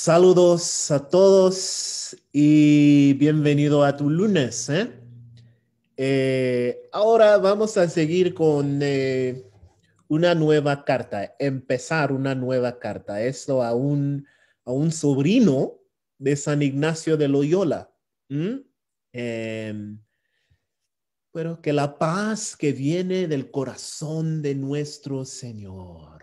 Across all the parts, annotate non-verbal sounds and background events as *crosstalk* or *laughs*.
Saludos a todos y bienvenido a tu lunes. ¿eh? Eh, ahora vamos a seguir con eh, una nueva carta, empezar una nueva carta. Esto a un, a un sobrino de San Ignacio de Loyola. Em, pero que la paz que viene del corazón de nuestro Señor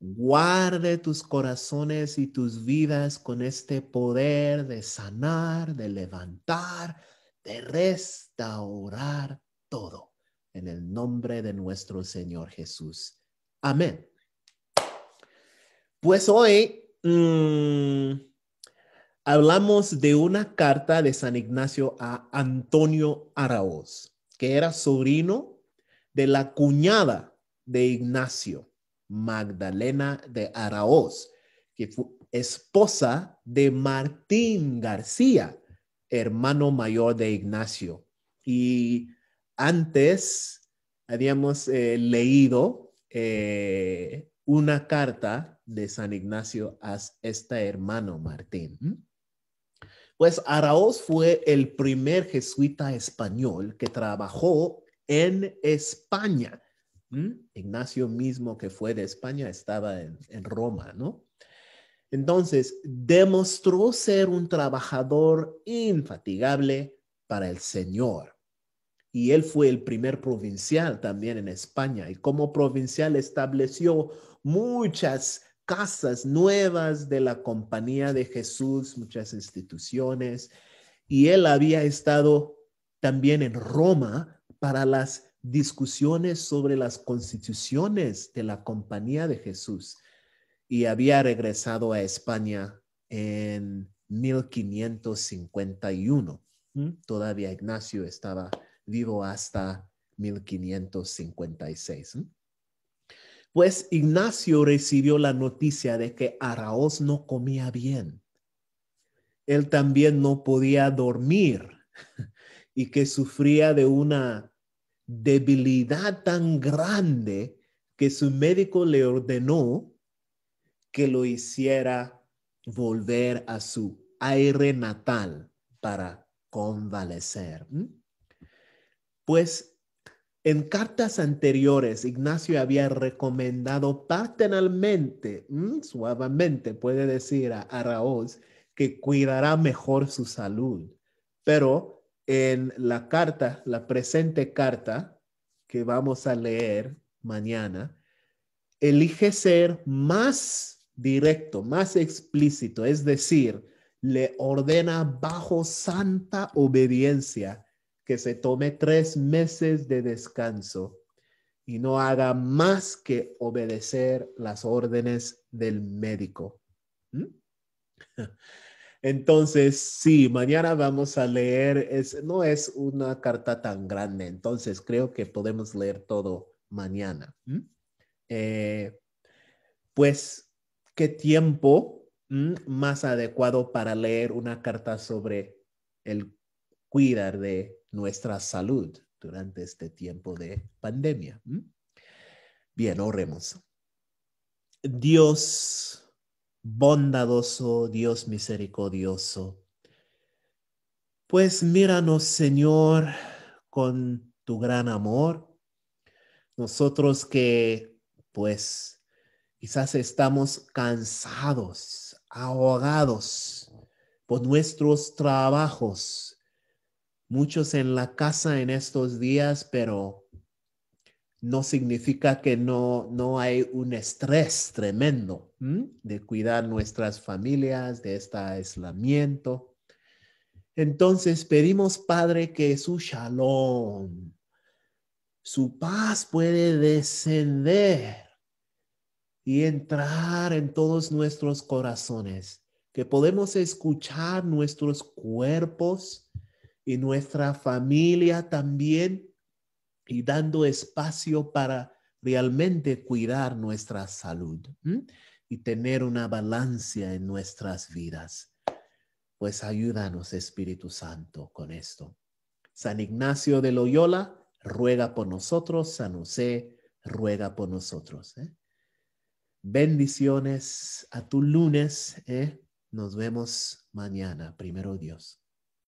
Guarde tus corazones y tus vidas con este poder de sanar, de levantar, de restaurar todo. En el nombre de nuestro Señor Jesús. Amén. Pues hoy mm, hablamos de una carta de San Ignacio a Antonio Araoz, que era sobrino de la cuñada de Ignacio Magdalena de Araoz, que fue esposa de Martín García, hermano mayor de Ignacio. Y antes habíamos eh, leído eh, una carta de San Ignacio a este hermano Martín. Pues Araoz fue el primer jesuita español que trabajó en España ¿Mm? Ignacio mismo que fue de España estaba en, en Roma, ¿no? Entonces, demostró ser un trabajador infatigable para el Señor. Y él fue el primer provincial también en España. Y como provincial estableció muchas casas nuevas de la Compañía de Jesús, muchas instituciones. Y él había estado también en Roma para las discusiones sobre las constituciones de la Compañía de Jesús y había regresado a España en 1551. Mm. Todavía Ignacio estaba vivo hasta 1556. Pues Ignacio recibió la noticia de que Araoz no comía bien. Él también no podía dormir *laughs* y que sufría de una debilidad tan grande que su médico le ordenó que lo hiciera volver a su aire natal para convalecer. Pues en cartas anteriores, Ignacio había recomendado paternalmente, suavemente, puede decir a Araoz, que cuidará mejor su salud, pero en la carta, la presente carta que vamos a leer mañana, elige ser más directo, más explícito, es decir, le ordena bajo santa obediencia que se tome tres meses de descanso y no haga más que obedecer las órdenes del médico. ¿Mm? Entonces, sí, mañana vamos a leer, no es una carta tan grande, entonces creo que podemos leer todo mañana. Eh, pues, ¿qué tiempo más adecuado para leer una carta sobre el cuidar de nuestra salud durante este tiempo de pandemia? Bien, oremos. Dios bondadoso Dios misericordioso. Pues míranos, Señor, con tu gran amor. Nosotros que, pues, quizás estamos cansados, ahogados por nuestros trabajos, muchos en la casa en estos días, pero no significa que no, no hay un estrés tremendo de cuidar nuestras familias, de este aislamiento. Entonces pedimos, Padre, que su shalom, su paz puede descender y entrar en todos nuestros corazones, que podemos escuchar nuestros cuerpos y nuestra familia también y dando espacio para realmente cuidar nuestra salud y tener una balancia en nuestras vidas. Pues ayúdanos, Espíritu Santo, con esto. San Ignacio de Loyola, ruega por nosotros. San José, ruega por nosotros. ¿eh? Bendiciones a tu lunes. ¿eh? Nos vemos mañana, primero Dios.